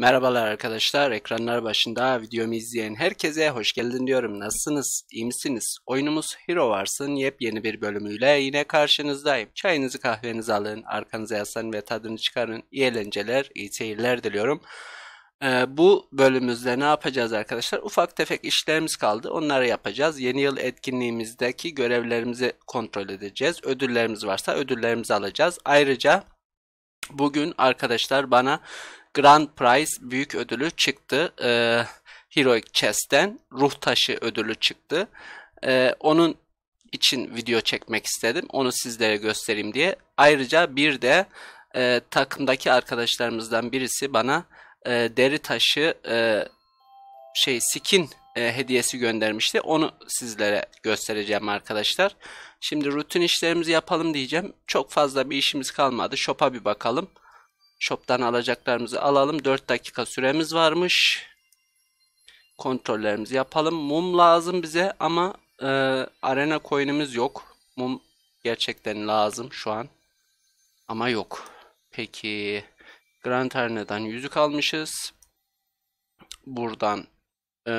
Merhabalar arkadaşlar, ekranlar başında videomu izleyen herkese hoş geldin diyorum. Nasılsınız, iyi misiniz? Oyunumuz Hero Wars'ın yepyeni bir bölümüyle yine karşınızdayım. Çayınızı kahvenizi alın, arkanıza yaslanın ve tadını çıkarın. İyi eğlenceler, iyi seyirler diliyorum. Ee, bu bölümümüzde ne yapacağız arkadaşlar? Ufak tefek işlerimiz kaldı. Onları yapacağız. Yeni yıl etkinliğimizdeki görevlerimizi kontrol edeceğiz. Ödüllerimiz varsa ödüllerimizi alacağız. Ayrıca Bugün arkadaşlar bana Grand Prize büyük ödülü çıktı. E, Heroic Chess'ten ruh taşı ödülü çıktı. E, onun için video çekmek istedim. Onu sizlere göstereyim diye. Ayrıca bir de e, takımdaki arkadaşlarımızdan birisi bana e, deri taşı e, şey skin e, hediyesi göndermişti. Onu sizlere göstereceğim arkadaşlar. Şimdi rutin işlerimizi yapalım diyeceğim. Çok fazla bir işimiz kalmadı. Shop'a bir bakalım. Shop'tan alacaklarımızı alalım. 4 dakika süremiz varmış. Kontrollerimizi yapalım. Mum lazım bize ama e, arena coin'imiz yok. Mum gerçekten lazım şu an. Ama yok. Peki Grand Arena'dan yüzük almışız. Buradan e,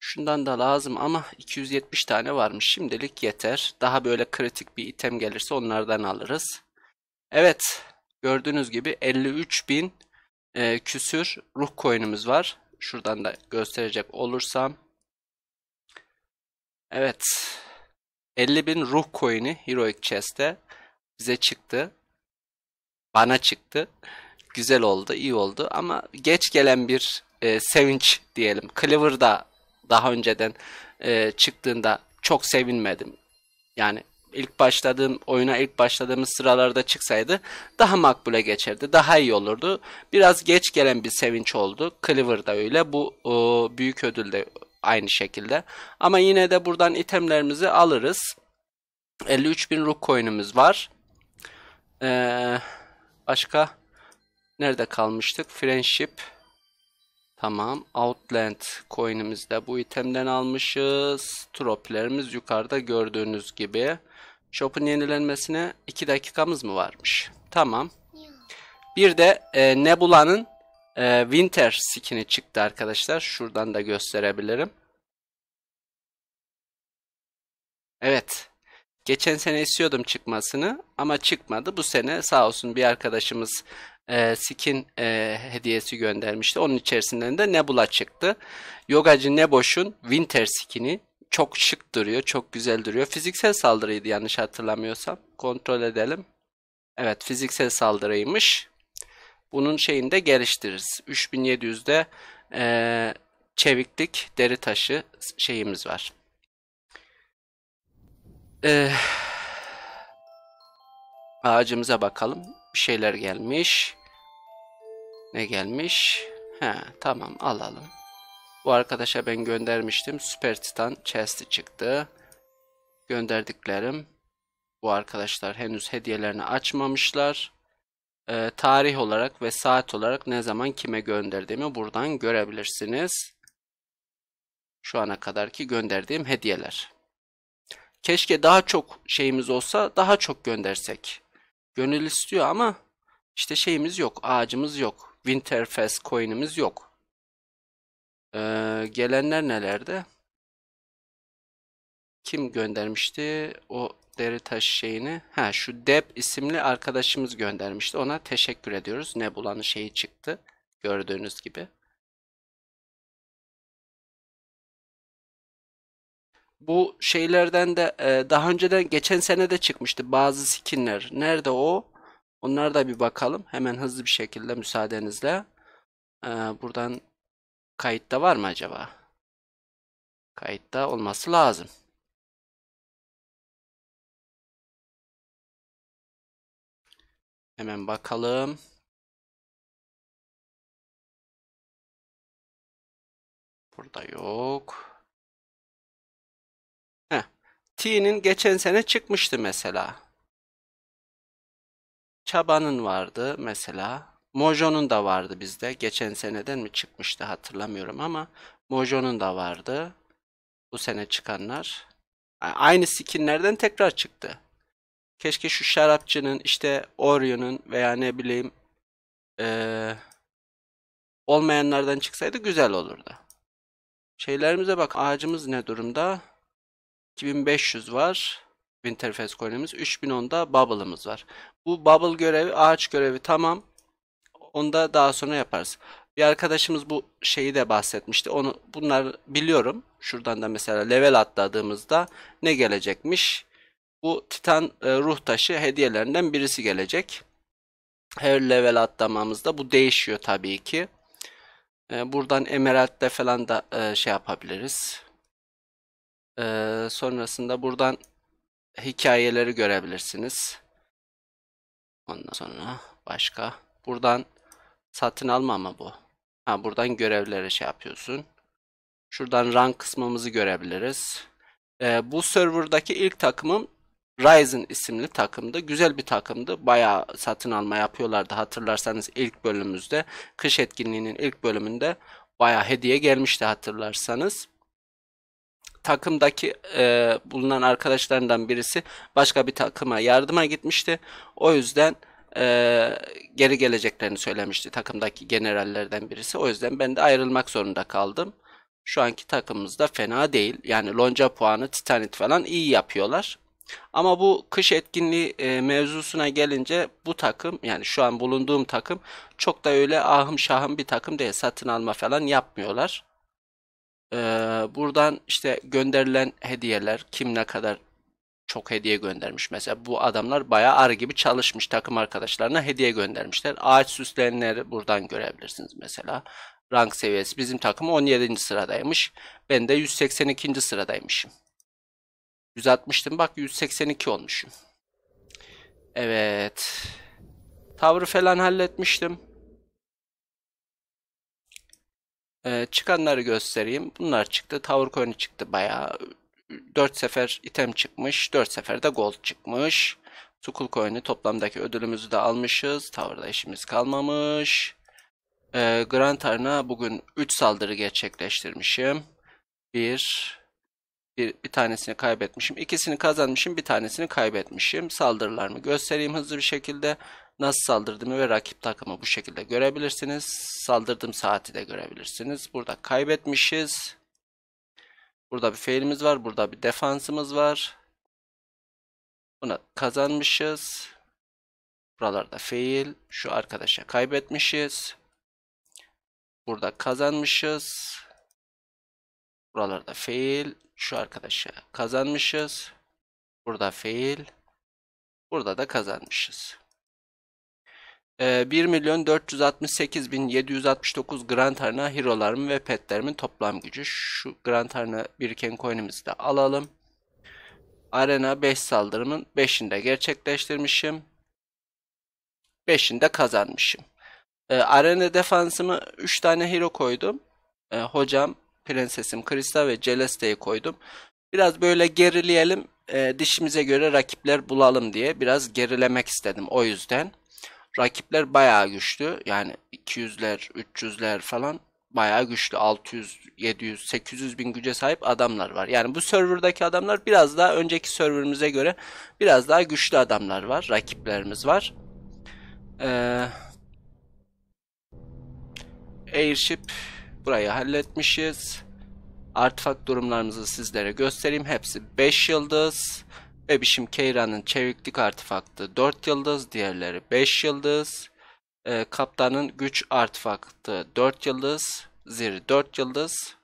şundan da lazım ama 270 tane varmış. Şimdilik yeter. Daha böyle kritik bir item gelirse onlardan alırız. Evet. Gördüğünüz gibi 53.000 e, küsür ruh coin'imiz var. Şuradan da gösterecek olursam. Evet. 50.000 ruh coin'i Heroic Chest'te bize çıktı. Bana çıktı. Güzel oldu, iyi oldu ama geç gelen bir e, sevinç diyelim. Cleaver'da daha önceden e, çıktığında çok sevinmedim. Yani ilk başladığım oyuna ilk başladığımız sıralarda çıksaydı daha makbule geçerdi. Daha iyi olurdu. Biraz geç gelen bir sevinç oldu. Cleaver'da öyle. Bu e, büyük ödül de aynı şekilde. Ama yine de buradan itemlerimizi alırız. 53.000 Rook coin'imiz var. Ee, başka nerede kalmıştık? Friendship. Tamam. Outland coin'imizi de bu itemden almışız. Troplerimiz yukarıda gördüğünüz gibi. Shop'un yenilenmesine 2 dakikamız mı varmış? Tamam. Bir de e, Nebula'nın e, Winter skin'i çıktı arkadaşlar. Şuradan da gösterebilirim. Evet. Geçen sene istiyordum çıkmasını ama çıkmadı. Bu sene sağ olsun bir arkadaşımız e, skin e, hediyesi göndermişti. Onun içerisinden de Nebula çıktı. Yogacı Neboş'un Winter skin'i çok şık duruyor, çok güzel duruyor. Fiziksel saldırıydı yanlış hatırlamıyorsam. Kontrol edelim. Evet, fiziksel saldırıymış. Bunun şeyini de geliştiririz. 3700'de e, çeviklik deri taşı şeyimiz var. E, ağacımıza bakalım. Bir şeyler gelmiş. Ne gelmiş? He, tamam alalım. Bu arkadaşa ben göndermiştim. Süper Titan Chelsea çıktı. Gönderdiklerim. Bu arkadaşlar henüz hediyelerini açmamışlar. Ee, tarih olarak ve saat olarak ne zaman kime gönderdiğimi buradan görebilirsiniz. Şu ana kadarki gönderdiğim hediyeler. Keşke daha çok şeyimiz olsa daha çok göndersek. Gönül istiyor ama işte şeyimiz yok, ağacımız yok. Winterfest coin'imiz yok. Ee, gelenler nelerde? Kim göndermişti o deri taş şeyini? Ha şu Deb isimli arkadaşımız göndermişti. Ona teşekkür ediyoruz. Ne Nebula'nın şeyi çıktı. Gördüğünüz gibi. Bu şeylerden de e, daha önceden geçen sene de çıkmıştı bazı skinler. Nerede o? Onlara da bir bakalım. Hemen hızlı bir şekilde müsaadenizle. buradan Kayıtta var mı acaba? Kayıtta olması lazım. Hemen bakalım. Burada yok. T'nin geçen sene çıkmıştı mesela. Çabanın vardı mesela. Mojo'nun da vardı bizde. Geçen seneden mi çıkmıştı hatırlamıyorum ama Mojo'nun da vardı. Bu sene çıkanlar. Yani aynı skinlerden tekrar çıktı. Keşke şu şarapçının işte Orion'un veya ne bileyim ee, olmayanlardan çıksaydı güzel olurdu. Şeylerimize bak ağacımız ne durumda? 2500 var. Winterfest kolonimiz. 3010'da Bubble'ımız var. Bu Bubble görevi, ağaç görevi tamam. Onu da daha sonra yaparız. Bir arkadaşımız bu şeyi de bahsetmişti. Onu bunlar biliyorum. Şuradan da mesela level atladığımızda ne gelecekmiş? Bu Titan e, ruh taşı hediyelerinden birisi gelecek. Her level atlamamızda bu değişiyor tabii ki. E, buradan Emerald'de falan da e, şey yapabiliriz. E, sonrasında buradan hikayeleri görebilirsiniz. Ondan sonra başka. Buradan Satın alma mı bu? Ha buradan görevlere şey yapıyorsun. Şuradan rank kısmımızı görebiliriz. Ee, bu serverdaki ilk takımım Ryzen isimli takımdı. Güzel bir takımdı. Bayağı satın alma yapıyorlardı. Hatırlarsanız ilk bölümümüzde kış etkinliğinin ilk bölümünde bayağı hediye gelmişti hatırlarsanız. Takımdaki e, bulunan arkadaşlarından birisi başka bir takıma yardıma gitmişti. O yüzden e, geri geleceklerini söylemişti takımdaki generallerden birisi. O yüzden ben de ayrılmak zorunda kaldım. Şu anki da fena değil. Yani lonca puanı, Titanit falan iyi yapıyorlar. Ama bu kış etkinliği e, mevzusuna gelince bu takım yani şu an bulunduğum takım çok da öyle ahım şahım bir takım değil. Satın alma falan yapmıyorlar. Ee, buradan işte gönderilen hediyeler kim ne kadar çok hediye göndermiş. Mesela bu adamlar bayağı ar gibi çalışmış. Takım arkadaşlarına hediye göndermişler. Ağaç süsleyenleri buradan görebilirsiniz mesela. Rank seviyesi bizim takım 17. sıradaymış. Ben de 182. sıradaymışım. 160'tım bak 182 olmuşum. Evet. Tavrı falan halletmiştim. Ee, çıkanları göstereyim. Bunlar çıktı. Tavır coin'i çıktı bayağı. 4 sefer item çıkmış. 4 sefer de gold çıkmış. Sukul coin'i toplamdaki ödülümüzü de almışız. Tower'da işimiz kalmamış. Ee, Grand Tarna bugün 3 saldırı gerçekleştirmişim. 1 bir, bir tanesini kaybetmişim. ikisini kazanmışım, bir tanesini kaybetmişim. Saldırılarımı göstereyim hızlı bir şekilde. Nasıl saldırdığımı ve rakip takımı bu şekilde görebilirsiniz. Saldırdığım saati de görebilirsiniz. Burada kaybetmişiz. Burada bir failimiz var. Burada bir defansımız var. Buna kazanmışız. Buralarda fail. Şu arkadaşa kaybetmişiz. Burada kazanmışız. Buralarda fail. Şu arkadaşa kazanmışız. Burada fail. Burada da kazanmışız. 1 ee, milyon 468 bin 769 Grand Arna hero'larımın ve petlerimin toplam gücü. Şu Grand Arna biriken coin'imizi de alalım. Arena 5 saldırımın 5'ini de gerçekleştirmişim. 5'ini de kazanmışım. E, arena defansımı 3 tane hero koydum. E, hocam, prensesim Krista ve Celeste'yi koydum. Biraz böyle gerileyelim, e, dişimize göre rakipler bulalım diye biraz gerilemek istedim o yüzden. Rakipler bayağı güçlü. Yani 200'ler, 300'ler falan bayağı güçlü. 600, 700, 800 bin güce sahip adamlar var. Yani bu serverdaki adamlar biraz daha önceki serverimize göre biraz daha güçlü adamlar var. Rakiplerimiz var. Ee, Airship burayı halletmişiz. Artifak durumlarımızı sizlere göstereyim. Hepsi 5 yıldız. Bebişim Keyra'nın çeviklik artefaktı 4 yıldız, diğerleri 5 yıldız. E, Kaptanın güç artefaktı 4 yıldız, Zir 4 yıldız.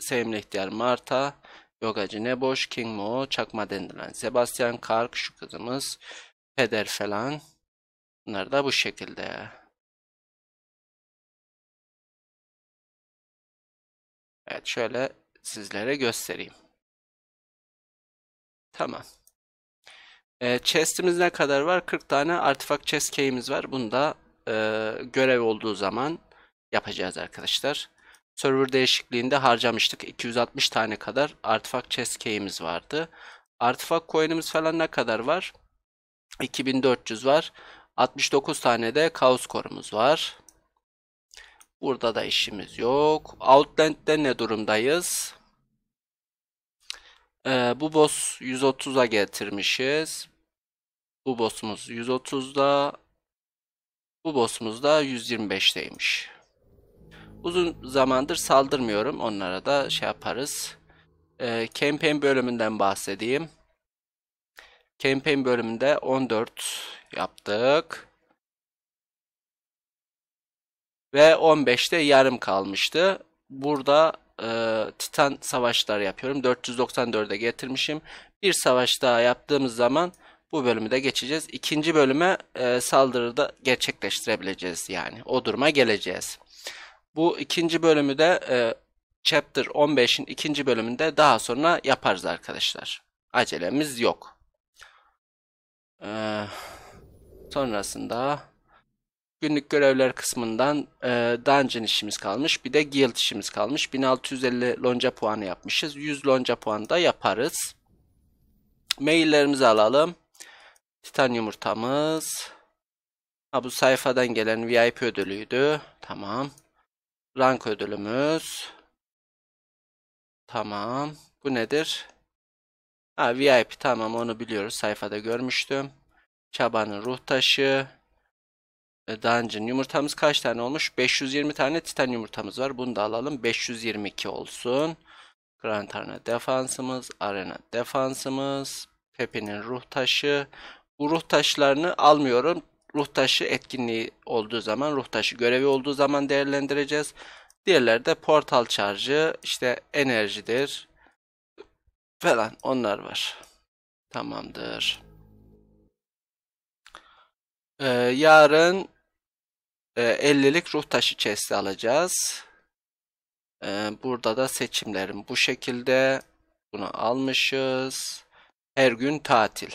Sevimli ihtiyar Marta, Yogacı Neboş, King Mo, Çakma Dendilen, Sebastian Kark, şu kızımız, Peder falan. Bunlar da bu şekilde. Evet şöyle sizlere göstereyim. Tamam. E, chest'imiz ne kadar var? 40 tane artifak chest key'imiz var. Bunu da e, görev olduğu zaman yapacağız arkadaşlar. Server değişikliğinde harcamıştık. 260 tane kadar artifak chest key'imiz vardı. Artifak coin'imiz falan ne kadar var? 2400 var. 69 tane de kaos korumuz var. Burada da işimiz yok. Outland'de ne durumdayız? Ee, bu boss 130'a getirmişiz. Bu boss'umuz 130'da. Bu boss'umuz da 125'teymiş. Uzun zamandır saldırmıyorum. Onlara da şey yaparız. Ee, campaign bölümünden bahsedeyim. Campaign bölümünde 14 yaptık. Ve 15'te yarım kalmıştı. Burada e, Titan savaşlar yapıyorum. 494'e getirmişim. Bir savaş daha yaptığımız zaman bu bölümü de geçeceğiz. İkinci bölüme e, da gerçekleştirebileceğiz yani. O duruma geleceğiz. Bu ikinci bölümü de e, Chapter 15'in ikinci bölümünde daha sonra yaparız arkadaşlar. Acelemiz yok. Ee, sonrasında Günlük görevler kısmından e, dungeon işimiz kalmış. Bir de guild işimiz kalmış. 1650 lonca puanı yapmışız. 100 lonca puan da yaparız. Maillerimizi alalım. Titan yumurtamız. Ha, bu sayfadan gelen VIP ödülüydü. Tamam. Rank ödülümüz. Tamam. Bu nedir? Ha, VIP tamam onu biliyoruz. Sayfada görmüştüm. Çabanın ruh taşı. E, Dungeon. Yumurtamız kaç tane olmuş? 520 tane titan yumurtamız var. Bunu da alalım. 522 olsun. Grand Arena defansımız. Arena defansımız. Pepe'nin ruh taşı. Bu ruh taşlarını almıyorum. Ruh taşı etkinliği olduğu zaman, ruh taşı görevi olduğu zaman değerlendireceğiz. Diğerleri de portal çarjı, işte enerjidir falan onlar var. Tamamdır. Ee, yarın e, ee, 50'lik ruh taşı chest'i alacağız. E, burada da seçimlerim bu şekilde. Bunu almışız. Her gün tatil.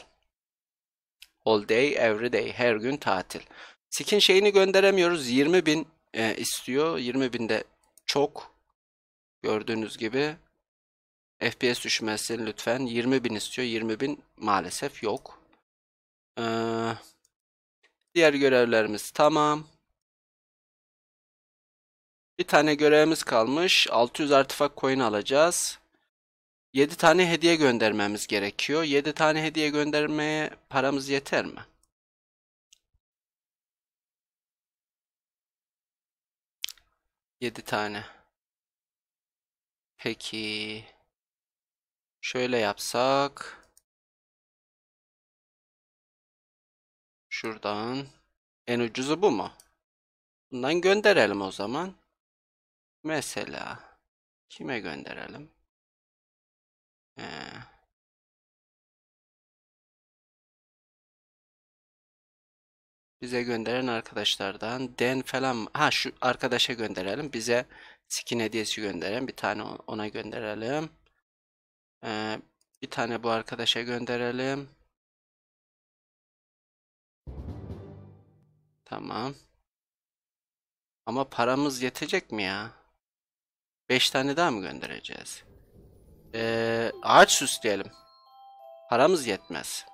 All day, every day. Her gün tatil. Skin şeyini gönderemiyoruz. 20 bin e, istiyor. 20 bin de çok. Gördüğünüz gibi. FPS düşmesin lütfen. 20 bin istiyor. 20 bin maalesef yok. Ee, diğer görevlerimiz tamam. Bir tane görevimiz kalmış. 600 artifak coin alacağız. 7 tane hediye göndermemiz gerekiyor. 7 tane hediye göndermeye paramız yeter mi? Yedi tane. Peki. Şöyle yapsak. Şuradan. En ucuzu bu mu? Bundan gönderelim o zaman. Mesela kime gönderelim? Ee, bize gönderen arkadaşlardan den falan ha şu arkadaşa gönderelim. Bize skin hediyesi gönderen bir tane ona gönderelim. Ee, bir tane bu arkadaşa gönderelim. Tamam. Ama paramız yetecek mi ya? Beş tane daha mı göndereceğiz? Ee, ağaç süsleyelim. Paramız yetmez.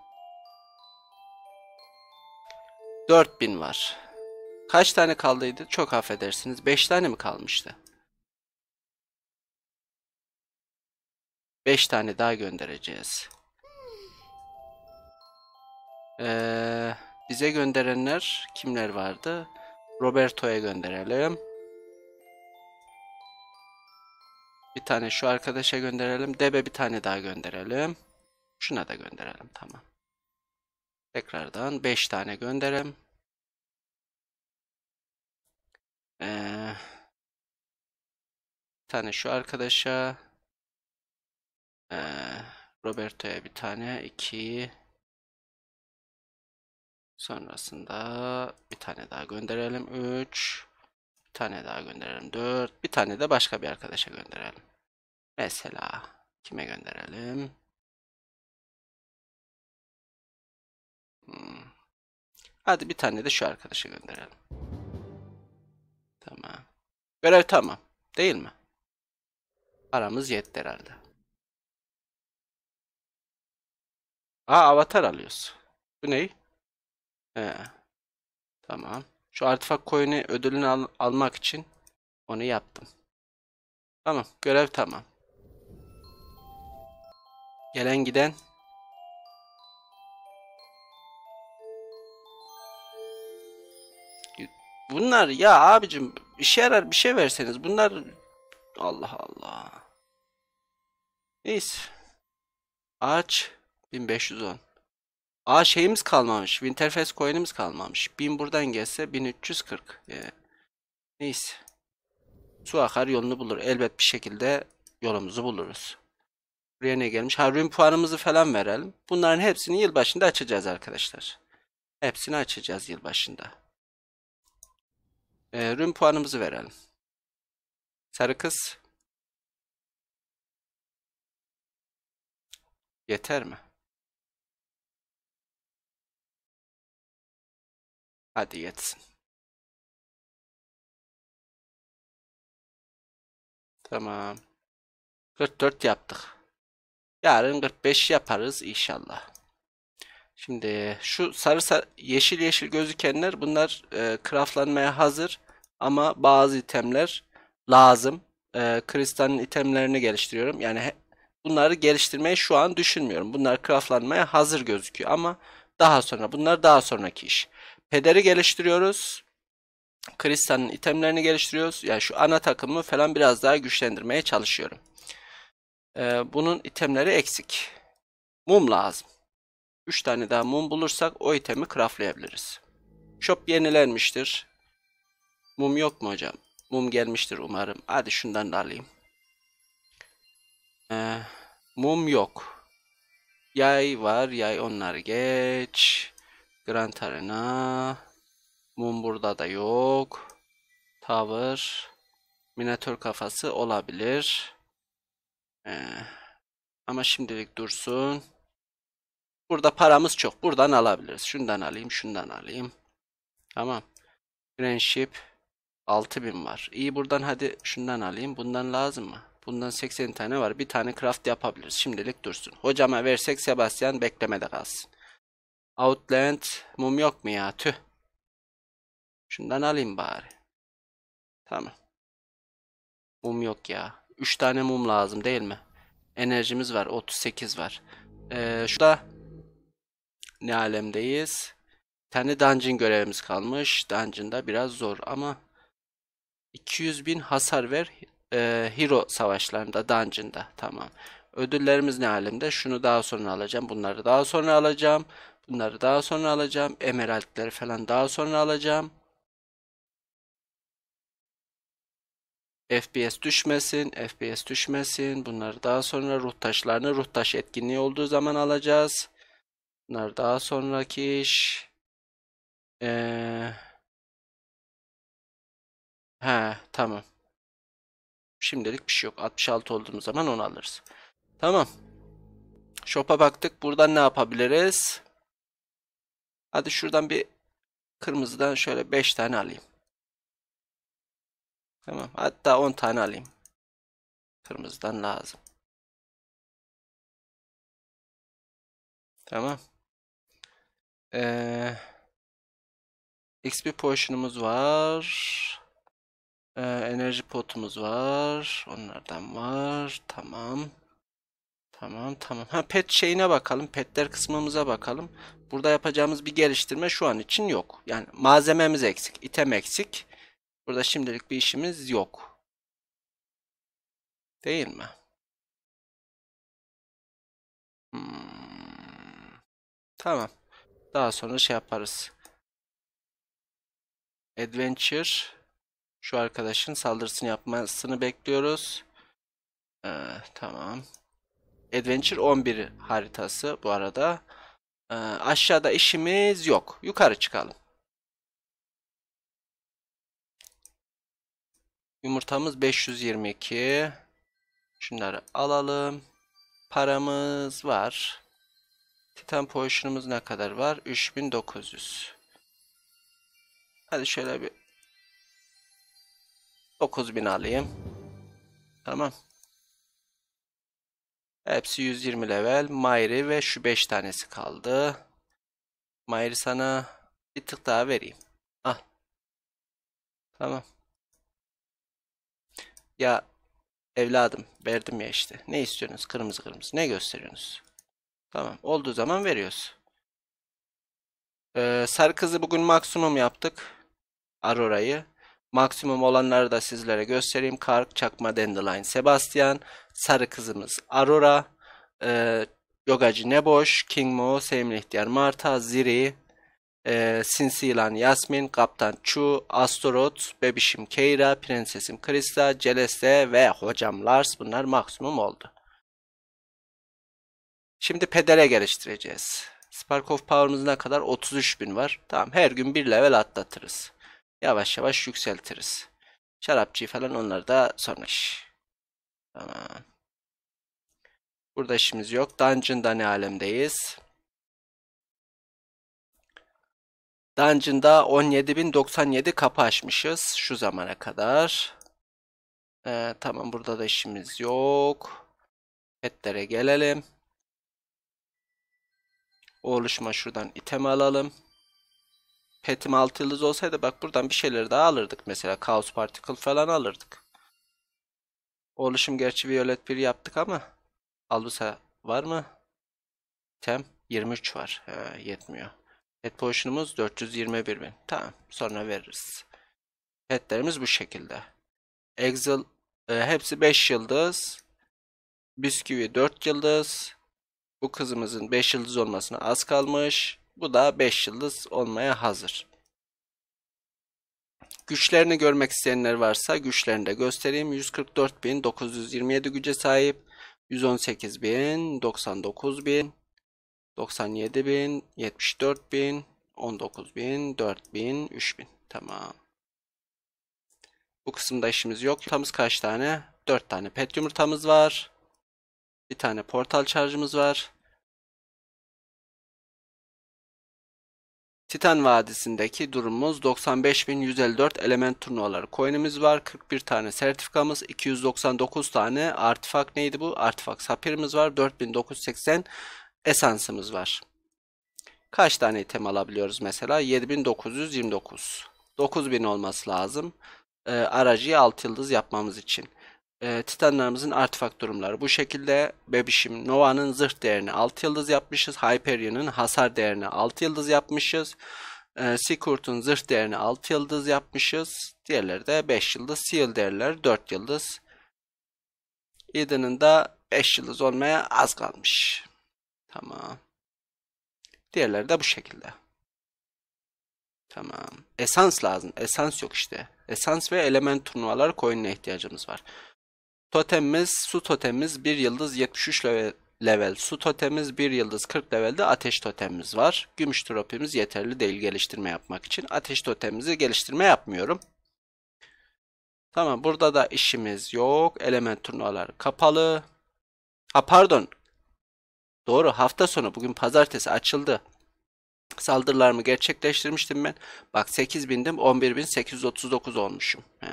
4000 var. Kaç tane kaldıydı? Çok affedersiniz. 5 tane mi kalmıştı? 5 tane daha göndereceğiz. Ee, bize gönderenler kimler vardı? Roberto'ya gönderelim. Bir tane şu arkadaşa gönderelim. Debe bir tane daha gönderelim. Şuna da gönderelim. Tamam. Tekrardan 5 tane gönderelim. Ee, bir tane şu arkadaşa. Ee, Roberto'ya bir tane. 2 Sonrasında bir tane daha gönderelim. 3 Bir tane daha gönderelim. 4 Bir tane de başka bir arkadaşa gönderelim. Mesela kime gönderelim? Hmm. Hadi bir tane de şu arkadaşa gönderelim. Tamam. Görev tamam. Değil mi? Aramız yetti herhalde. Aa avatar alıyoruz. Bu ney? He. Tamam. Şu artifak koyunu ödülünü al almak için onu yaptım. Tamam. Görev tamam. Gelen giden Bunlar ya abicim işe yarar bir şey verseniz bunlar Allah Allah. Neyse. aç 1510. Aa şeyimiz kalmamış. Winterfest coin'imiz kalmamış. 1000 buradan gelse 1340. Ee, neyse. Su akar yolunu bulur. Elbet bir şekilde yolumuzu buluruz. Buraya ne gelmiş? Ha ürün puanımızı falan verelim. Bunların hepsini yılbaşında açacağız arkadaşlar. Hepsini açacağız yılbaşında. E, ee, ürün puanımızı verelim. Sarı kız. Yeter mi? Hadi yetsin. Tamam. 44 yaptık. Yarın 45 yaparız inşallah. Şimdi şu sarı, sarı yeşil yeşil gözükenler bunlar e, craftlanmaya hazır ama bazı itemler lazım. E, kristalin itemlerini geliştiriyorum. Yani he, bunları geliştirmeyi şu an düşünmüyorum. Bunlar craftlanmaya hazır gözüküyor ama daha sonra bunlar daha sonraki iş. Pederi geliştiriyoruz. Kristal'ın itemlerini geliştiriyoruz. Yani şu ana takımı falan biraz daha güçlendirmeye çalışıyorum. Ee, bunun itemleri eksik. Mum lazım. 3 tane daha mum bulursak o itemi craftlayabiliriz. Shop yenilenmiştir. Mum yok mu hocam? Mum gelmiştir umarım. Hadi şundan da alayım. Ee, mum yok. Yay var. Yay onlar geç. Grand Arena. Mum burada da yok. Tower. Minatör kafası olabilir. Ee, ama şimdilik dursun. Burada paramız çok. Buradan alabiliriz. Şundan alayım, şundan alayım. Tamam. Friendship 6000 var. İyi buradan hadi şundan alayım. Bundan lazım mı? Bundan 80 tane var. Bir tane craft yapabiliriz. Şimdilik dursun. Hocama versek Sebastian beklemede kalsın. Outland mum yok mu ya? Tüh. Şundan alayım bari. Tamam. Mum yok ya. 3 tane mum lazım değil mi? enerjimiz var. 38 var. Ee, şurada ne alemdeyiz? Bir tane dungeon görevimiz kalmış. Dungeon'da biraz zor ama 200 bin hasar ver e, hero savaşlarında dungeon'da. Tamam. Ödüllerimiz ne alemde? Şunu daha sonra alacağım. Bunları daha sonra alacağım. Bunları daha sonra alacağım. Emeraldleri falan daha sonra alacağım. FPS düşmesin, FPS düşmesin. Bunları daha sonra ruh taşlarını ruh taş etkinliği olduğu zaman alacağız. Bunlar daha sonraki iş. Ee... He tamam. Şimdilik bir şey yok. 66 olduğumuz zaman onu alırız. Tamam. Shop'a baktık. Buradan ne yapabiliriz? Hadi şuradan bir kırmızıdan şöyle 5 tane alayım. Tamam. Hatta 10 tane alayım. Kırmızıdan lazım. Tamam. Ee, XP potion'umuz var. Ee, enerji potumuz var. Onlardan var. Tamam. Tamam tamam. Ha pet şeyine bakalım. Petler kısmımıza bakalım. Burada yapacağımız bir geliştirme şu an için yok. Yani malzememiz eksik. item eksik. Burada şimdilik bir işimiz yok. Değil mi? Hmm. Tamam. Daha sonra şey yaparız. Adventure. Şu arkadaşın saldırısını yapmasını bekliyoruz. Ee, tamam. Adventure 11 haritası bu arada. Ee, aşağıda işimiz yok. Yukarı çıkalım. Yumurtamız 522. Şunları alalım. Paramız var. Titan potion'umuz ne kadar var? 3900. Hadi şöyle bir 9000 alayım. Tamam. Hepsi 120 level. Mayri ve şu 5 tanesi kaldı. Mayri sana bir tık daha vereyim. Ah. Tamam. Ya evladım verdim ya işte. Ne istiyorsunuz? Kırmızı kırmızı. Ne gösteriyorsunuz? Tamam. Olduğu zaman veriyoruz. Ee, sarı kızı bugün maksimum yaptık. Aurora'yı. Maksimum olanları da sizlere göstereyim. Kark, Çakma, Dandelion, Sebastian. Sarı kızımız Aurora. Ee, Yogacı Neboş, King Mo, Sevimli İhtiyar Marta, Ziri, e, ee, Sinsi Yılan Yasmin, Kaptan Chu, Astorot, Bebişim Keira, Prensesim Krista, Celeste ve Hocam Lars bunlar maksimum oldu. Şimdi pedere geliştireceğiz. Spark of Power'ımız ne kadar? 33.000 var. Tamam her gün bir level atlatırız. Yavaş yavaş yükseltiriz. Şarapçı falan onları da sonra Tamam. Burada işimiz yok. Dungeon'da ne alemdeyiz? Dungeon'da 17.097 kapı açmışız şu zamana kadar. Ee, tamam burada da işimiz yok. Petlere gelelim. oluşma şuradan item alalım. Petim 6 yıldız olsaydı bak buradan bir şeyleri daha alırdık mesela. Chaos Particle falan alırdık. oluşum gerçi Violet 1 yaptık ama. Albusa var mı? Tem 23 var. He, yetmiyor. Pet potion'umuz 421 bin. Tamam sonra veririz. Petlerimiz bu şekilde. Excel e, hepsi 5 yıldız. Bisküvi 4 yıldız. Bu kızımızın 5 yıldız olmasına az kalmış. Bu da 5 yıldız olmaya hazır. Güçlerini görmek isteyenler varsa güçlerini de göstereyim. 144.927 güce sahip. 118.000, 99.000, 97.000, 74.000, 19.000, 4.000, 3.000 Tamam. Bu kısımda işimiz yok. Yumurtamız kaç tane? 4 tane pet yumurtamız var. Bir tane portal charge'ımız var. Titan Vadisi'ndeki durumumuz 95.154 element turnuvaları coin'imiz var. 41 tane sertifikamız, 299 tane artifak neydi bu? Artifak sapirimiz var. 4980 esansımız var. Kaç tane item alabiliyoruz mesela? 7929. 9000 olması lazım. E, aracıyı 6 yıldız yapmamız için. E, Titanlarımızın artifak durumları bu şekilde. Bebişim Nova'nın zırh değerini 6 yıldız yapmışız. Hyperion'un hasar değerini 6 yıldız yapmışız. E, Sikurt'un zırh değerini 6 yıldız yapmışız. Diğerleri de 5 yıldız. Seal değerleri 4 yıldız. Eden'ın de 5 yıldız olmaya az kalmış. Tamam. Diğerleri de bu şekilde. Tamam. Esans lazım. Esans yok işte. Esans ve element turnuvalar coin'ine ihtiyacımız var. Totemimiz, su totemimiz 1 yıldız 73 level, level. Su totemimiz 1 yıldız 40 levelde ateş totemimiz var. Gümüş tropimiz yeterli değil geliştirme yapmak için. Ateş totemimizi geliştirme yapmıyorum. Tamam burada da işimiz yok. Element turnuvalar kapalı. Ha pardon Doğru hafta sonu bugün pazartesi açıldı. Saldırılarımı gerçekleştirmiştim ben. Bak 8 bindim 11.839 olmuşum. He.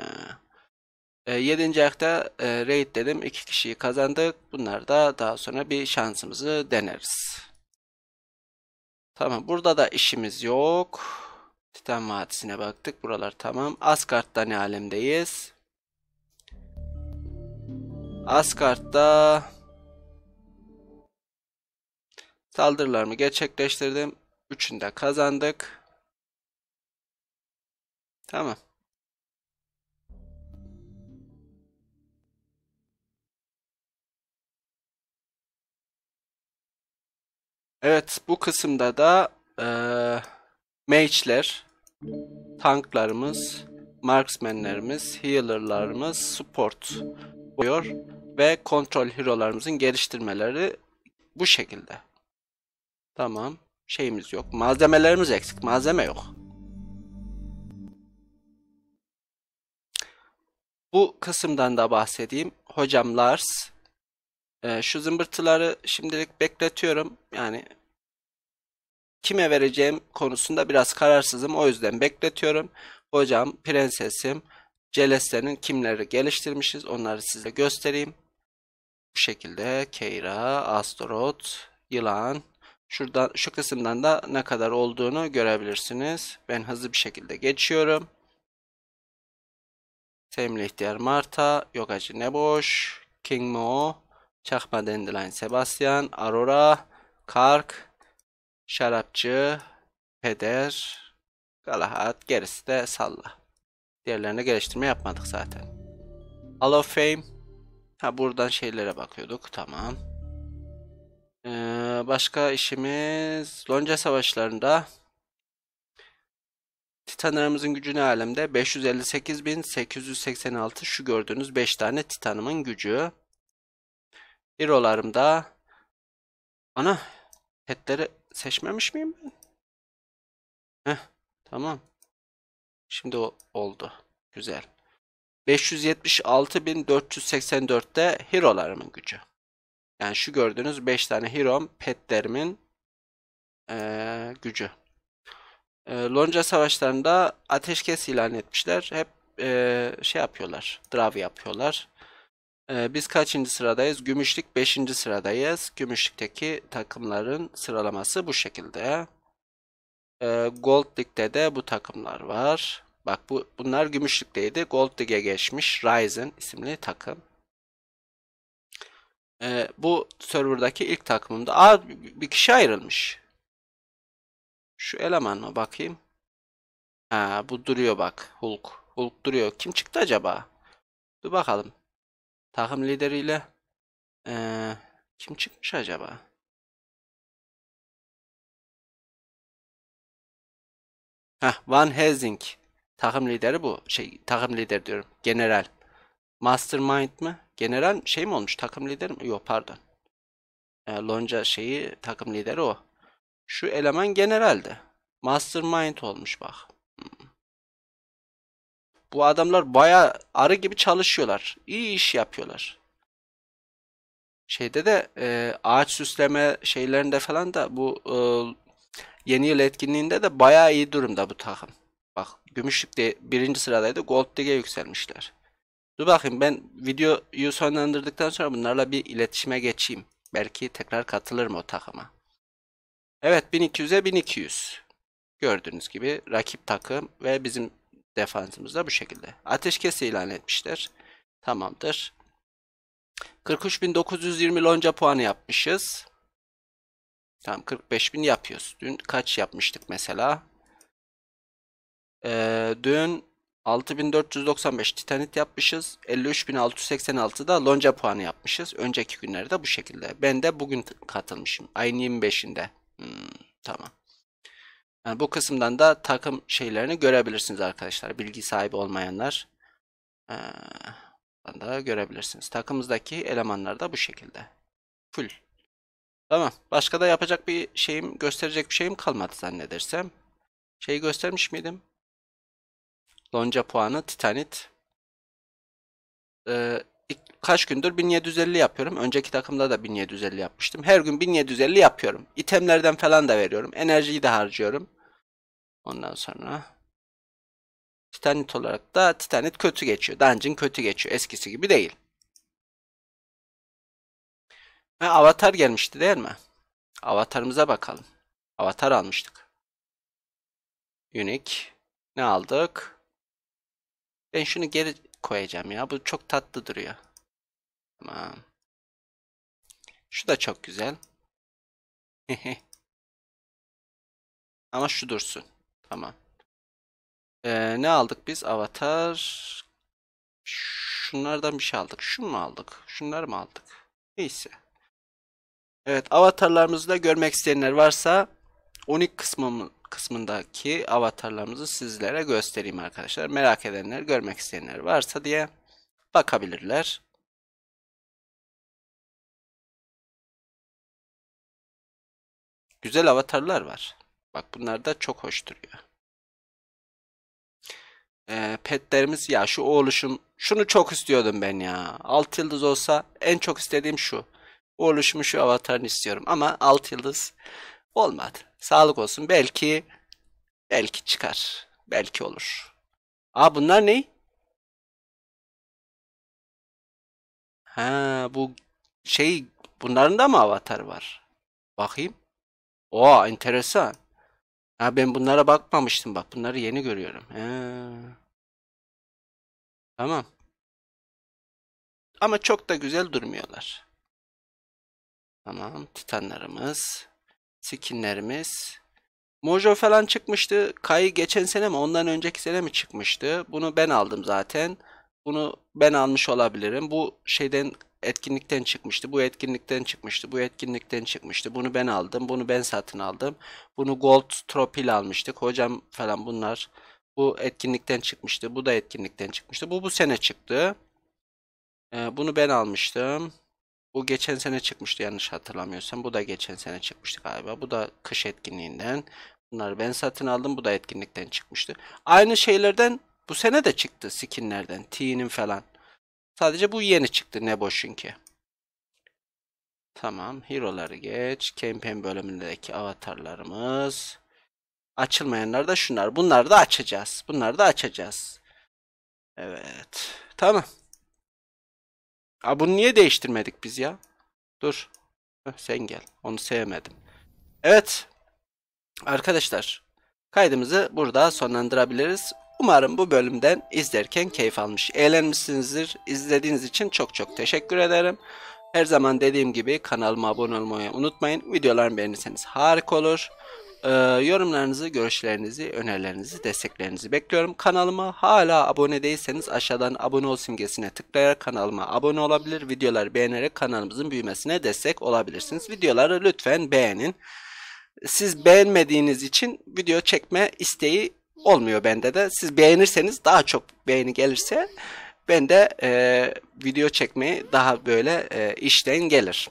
E, 7. ayakta e, raid dedim. 2 kişiyi kazandık. Bunlar da daha sonra bir şansımızı deneriz. Tamam burada da işimiz yok. Titan Vadisi'ne baktık. Buralar tamam. Asgard'da ne alemdeyiz? Asgard'da Saldırılarımı gerçekleştirdim. Üçünü de kazandık. Tamam. Evet bu kısımda da e, mage'ler, tanklarımız, marksmenlerimiz, healer'larımız, support oluyor ve kontrol hero'larımızın geliştirmeleri bu şekilde. Tamam. Şeyimiz yok. Malzemelerimiz eksik. Malzeme yok. Bu kısımdan da bahsedeyim. Hocam Lars. E, şu zımbırtıları şimdilik bekletiyorum. Yani kime vereceğim konusunda biraz kararsızım. O yüzden bekletiyorum. Hocam, prensesim, Celeste'nin kimleri geliştirmişiz onları size göstereyim. Bu şekilde Keira, Astrot, Yılan, Şuradan şu kısımdan da ne kadar olduğunu görebilirsiniz. Ben hızlı bir şekilde geçiyorum. Semli ihtiyar Marta, Yokacı Neboş, King Mo, Çakma Dandelion Sebastian, Aurora, Kark, Şarapçı, Peder, Galahat, gerisi de salla. Diğerlerine geliştirme yapmadık zaten. Hall of Fame. Ha buradan şeylere bakıyorduk. Tamam başka işimiz Lonca Savaşları'nda Titanlarımızın gücü ne alemde? 558.886 şu gördüğünüz 5 tane titanımın gücü. Hirolarımda Ana petleri seçmemiş miyim ben? Heh, tamam. Şimdi o oldu. Güzel. 576.484'te Hirolarımın gücü. Yani şu gördüğünüz 5 tane hero'm petlerimin ee, gücü. E, Lonca savaşlarında ateşkes ilan etmişler. Hep e, şey yapıyorlar. Drav yapıyorlar. E, biz kaçıncı sıradayız? Gümüşlük 5. sıradayız. Gümüşlükteki takımların sıralaması bu şekilde. E, Gold Lig'de de bu takımlar var. Bak bu bunlar Gümüşlük'teydi. Gold Lig'e geçmiş Ryzen isimli takım e, bu serverdaki ilk takımımda. Aa bir kişi ayrılmış. Şu elemanla bakayım. Ha bu duruyor bak Hulk. Hulk duruyor. Kim çıktı acaba? Dur bakalım. Takım lideriyle ee, kim çıkmış acaba? Heh, Van Helsing. Takım lideri bu. Şey, takım lider diyorum. General. Mastermind mı? General şey mi olmuş? Takım lideri mi? Yok pardon. E, Lonca şeyi takım lideri o. Şu eleman generaldi. Mastermind olmuş bak. Hmm. Bu adamlar baya arı gibi çalışıyorlar. İyi iş yapıyorlar. Şeyde de e, ağaç süsleme şeylerinde falan da bu e, yeni yıl etkinliğinde de baya iyi durumda bu takım. Bak gümüşlük de birinci sıradaydı. Gold Dig'e yükselmişler. Dur bakayım ben videoyu sonlandırdıktan sonra bunlarla bir iletişime geçeyim. Belki tekrar katılırım o takıma. Evet 1200'e 1200. Gördüğünüz gibi rakip takım ve bizim defansımız da bu şekilde. Ateşkes ilan etmişler. Tamamdır. 43.920 lonca puanı yapmışız. Tamam 45.000 yapıyoruz. Dün kaç yapmıştık mesela? Ee, dün 6495 titanit yapmışız. 53686 da lonca puanı yapmışız. Önceki günlerde bu şekilde. Ben de bugün katılmışım. Ayın 25'inde. Hmm, tamam. Yani bu kısımdan da takım şeylerini görebilirsiniz arkadaşlar. Bilgi sahibi olmayanlar ee, da görebilirsiniz. Takımızdaki elemanlar da bu şekilde. Full. Tamam. Başka da yapacak bir şeyim, gösterecek bir şeyim kalmadı zannedersem. Şeyi göstermiş miydim? Lonca puanı titanit. Ee, kaç gündür 1750 yapıyorum. Önceki takımda da 1750 yapmıştım. Her gün 1750 yapıyorum. İtemlerden falan da veriyorum. Enerjiyi de harcıyorum. Ondan sonra Titanit olarak da Titanit kötü geçiyor. Dungeon kötü geçiyor. Eskisi gibi değil. Ha, Avatar gelmişti değil mi? Avatarımıza bakalım. Avatar almıştık. Unique. Ne aldık? Ben şunu geri koyacağım ya. Bu çok tatlı duruyor. Tamam. Şu da çok güzel. Ama şu dursun. Tamam. Ee, ne aldık biz? Avatar. Şunlardan bir şey aldık. Şunu mu aldık? Şunları mı aldık? Neyse. Evet avatarlarımızı da görmek isteyenler varsa unik kısmımız kısmındaki avatarlarımızı sizlere göstereyim arkadaşlar. Merak edenler, görmek isteyenler varsa diye bakabilirler. Güzel avatarlar var. Bak bunlar da çok hoş duruyor. E, petlerimiz ya şu oluşum şunu çok istiyordum ben ya. 6 yıldız olsa en çok istediğim şu. O oluşumu şu avatarını istiyorum ama 6 yıldız Olmadı. Sağlık olsun. Belki belki çıkar. Belki olur. Aa bunlar ne? Ha bu şey bunların da mı avatar var? Bakayım. Oo enteresan. Ha ben bunlara bakmamıştım bak. Bunları yeni görüyorum. He. Tamam. Ama çok da güzel durmuyorlar. Tamam, titanlarımız skinlerimiz. Mojo falan çıkmıştı. Kayı geçen sene mi ondan önceki sene mi çıkmıştı? Bunu ben aldım zaten. Bunu ben almış olabilirim. Bu şeyden etkinlikten çıkmıştı. Bu etkinlikten çıkmıştı. Bu etkinlikten çıkmıştı. Bunu ben aldım. Bunu ben satın aldım. Bunu Gold Tropil almıştık. Hocam falan bunlar. Bu etkinlikten çıkmıştı. Bu da etkinlikten çıkmıştı. Bu bu sene çıktı. Ee, bunu ben almıştım. Bu geçen sene çıkmıştı yanlış hatırlamıyorsam. Bu da geçen sene çıkmıştı galiba. Bu da kış etkinliğinden. Bunları ben satın aldım. Bu da etkinlikten çıkmıştı. Aynı şeylerden bu sene de çıktı skinlerden. T'nin falan. Sadece bu yeni çıktı ne boşun ki. Tamam. Hero'ları geç. Campaign bölümündeki avatarlarımız. Açılmayanlar da şunlar. Bunları da açacağız. Bunları da açacağız. Evet. Tamam. Aa, bunu niye değiştirmedik biz ya? Dur. Heh, sen gel. Onu sevmedim. Evet. Arkadaşlar. Kaydımızı burada sonlandırabiliriz. Umarım bu bölümden izlerken keyif almış, eğlenmişsinizdir. İzlediğiniz için çok çok teşekkür ederim. Her zaman dediğim gibi kanalıma abone olmayı unutmayın. Videolarımı beğenirseniz harika olur. Ee, yorumlarınızı, görüşlerinizi, önerilerinizi, desteklerinizi bekliyorum. Kanalıma hala abone değilseniz aşağıdan abone ol simgesine tıklayarak kanalıma abone olabilir. Videoları beğenerek kanalımızın büyümesine destek olabilirsiniz. Videoları lütfen beğenin. Siz beğenmediğiniz için video çekme isteği olmuyor bende de. Siz beğenirseniz daha çok beğeni gelirse ben de e, video çekmeyi daha böyle e, işten gelir.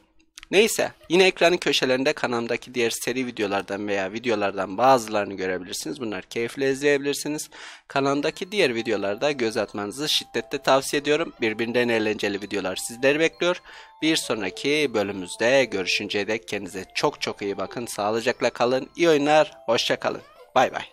Neyse yine ekranın köşelerinde kanalımdaki diğer seri videolardan veya videolardan bazılarını görebilirsiniz. Bunlar keyifle izleyebilirsiniz. Kanalımdaki diğer videolarda göz atmanızı şiddetle tavsiye ediyorum. Birbirinden eğlenceli videolar sizleri bekliyor. Bir sonraki bölümümüzde görüşünceye dek kendinize çok çok iyi bakın. Sağlıcakla kalın. İyi oyunlar. Hoşçakalın. Bay bay.